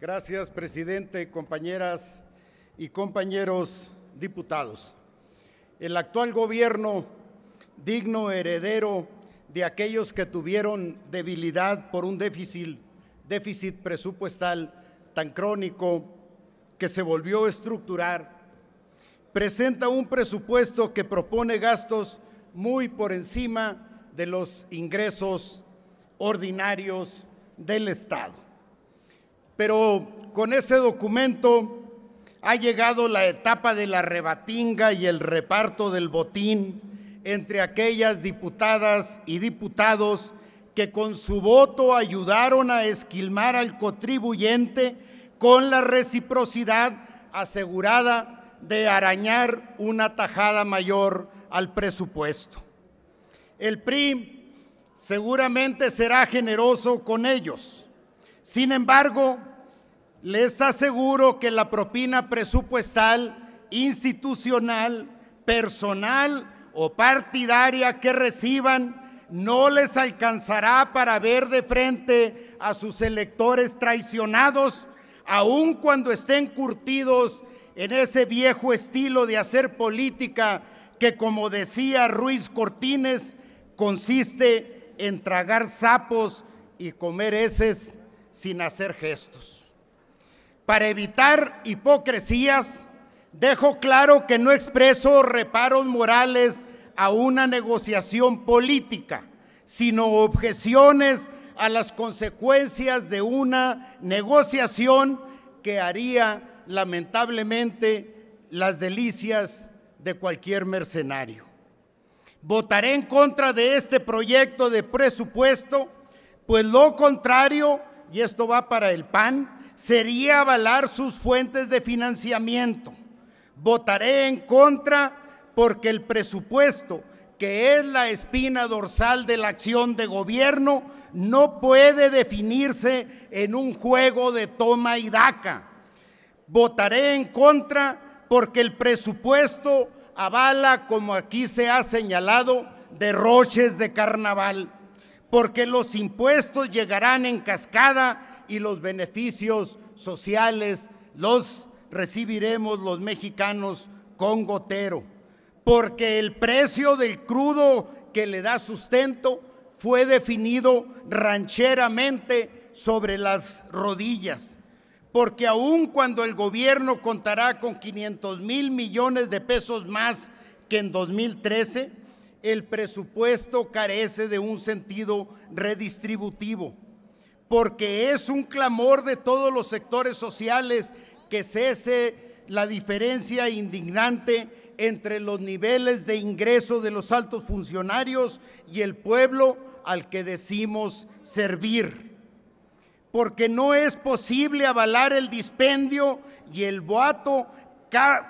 Gracias, presidente, compañeras y compañeros diputados. El actual gobierno, digno heredero de aquellos que tuvieron debilidad por un déficit, déficit presupuestal tan crónico que se volvió a estructurar, presenta un presupuesto que propone gastos muy por encima de los ingresos ordinarios del Estado. Pero con ese documento ha llegado la etapa de la rebatinga y el reparto del botín entre aquellas diputadas y diputados que con su voto ayudaron a esquilmar al contribuyente con la reciprocidad asegurada de arañar una tajada mayor al presupuesto. El PRI seguramente será generoso con ellos. Sin embargo, les aseguro que la propina presupuestal, institucional, personal o partidaria que reciban no les alcanzará para ver de frente a sus electores traicionados, aun cuando estén curtidos en ese viejo estilo de hacer política que, como decía Ruiz Cortines, consiste en tragar sapos y comer heces sin hacer gestos. Para evitar hipocresías, dejo claro que no expreso reparos morales a una negociación política, sino objeciones a las consecuencias de una negociación que haría lamentablemente las delicias de cualquier mercenario. Votaré en contra de este proyecto de presupuesto, pues lo contrario, y esto va para el PAN, sería avalar sus fuentes de financiamiento. Votaré en contra porque el presupuesto, que es la espina dorsal de la acción de gobierno, no puede definirse en un juego de toma y daca. Votaré en contra porque el presupuesto avala, como aquí se ha señalado, derroches de carnaval, porque los impuestos llegarán en cascada y los beneficios sociales los recibiremos los mexicanos con gotero, porque el precio del crudo que le da sustento fue definido rancheramente sobre las rodillas porque aun cuando el gobierno contará con 500 mil millones de pesos más que en 2013, el presupuesto carece de un sentido redistributivo, porque es un clamor de todos los sectores sociales que cese la diferencia indignante entre los niveles de ingreso de los altos funcionarios y el pueblo al que decimos servir porque no es posible avalar el dispendio y el boato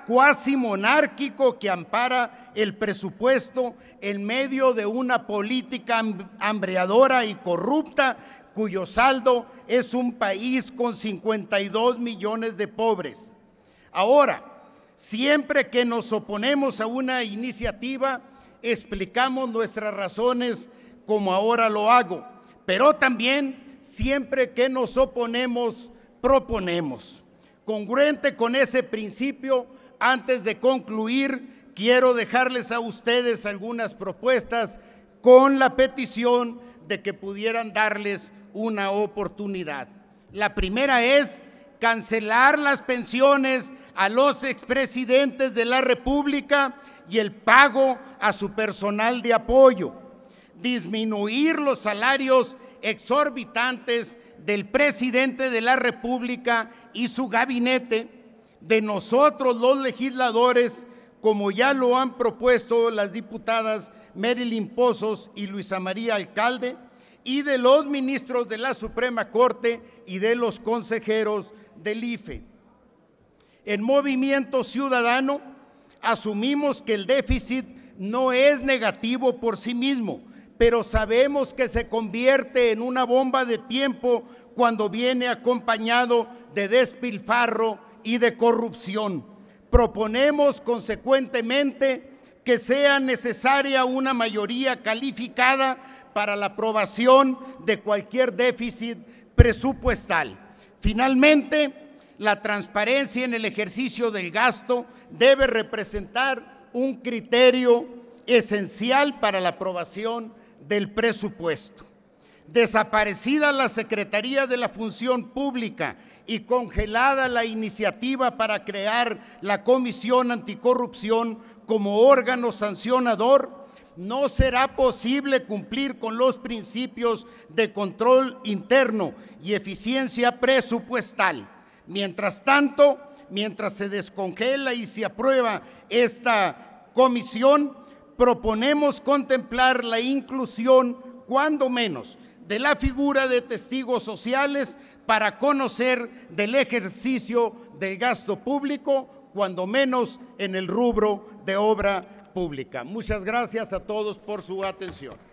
cuasi monárquico que ampara el presupuesto en medio de una política hambreadora y corrupta cuyo saldo es un país con 52 millones de pobres. Ahora, siempre que nos oponemos a una iniciativa, explicamos nuestras razones como ahora lo hago, pero también siempre que nos oponemos, proponemos. Congruente con ese principio, antes de concluir, quiero dejarles a ustedes algunas propuestas con la petición de que pudieran darles una oportunidad. La primera es cancelar las pensiones a los expresidentes de la República y el pago a su personal de apoyo, disminuir los salarios exorbitantes del presidente de la República y su gabinete, de nosotros los legisladores, como ya lo han propuesto las diputadas Marilyn Pozos y Luisa María Alcalde, y de los ministros de la Suprema Corte y de los consejeros del IFE. En Movimiento Ciudadano asumimos que el déficit no es negativo por sí mismo, pero sabemos que se convierte en una bomba de tiempo cuando viene acompañado de despilfarro y de corrupción. Proponemos consecuentemente que sea necesaria una mayoría calificada para la aprobación de cualquier déficit presupuestal. Finalmente, la transparencia en el ejercicio del gasto debe representar un criterio esencial para la aprobación del presupuesto. Desaparecida la Secretaría de la Función Pública y congelada la iniciativa para crear la Comisión Anticorrupción como órgano sancionador, no será posible cumplir con los principios de control interno y eficiencia presupuestal. Mientras tanto, mientras se descongela y se aprueba esta comisión, proponemos contemplar la inclusión, cuando menos, de la figura de testigos sociales para conocer del ejercicio del gasto público, cuando menos en el rubro de obra pública. Muchas gracias a todos por su atención.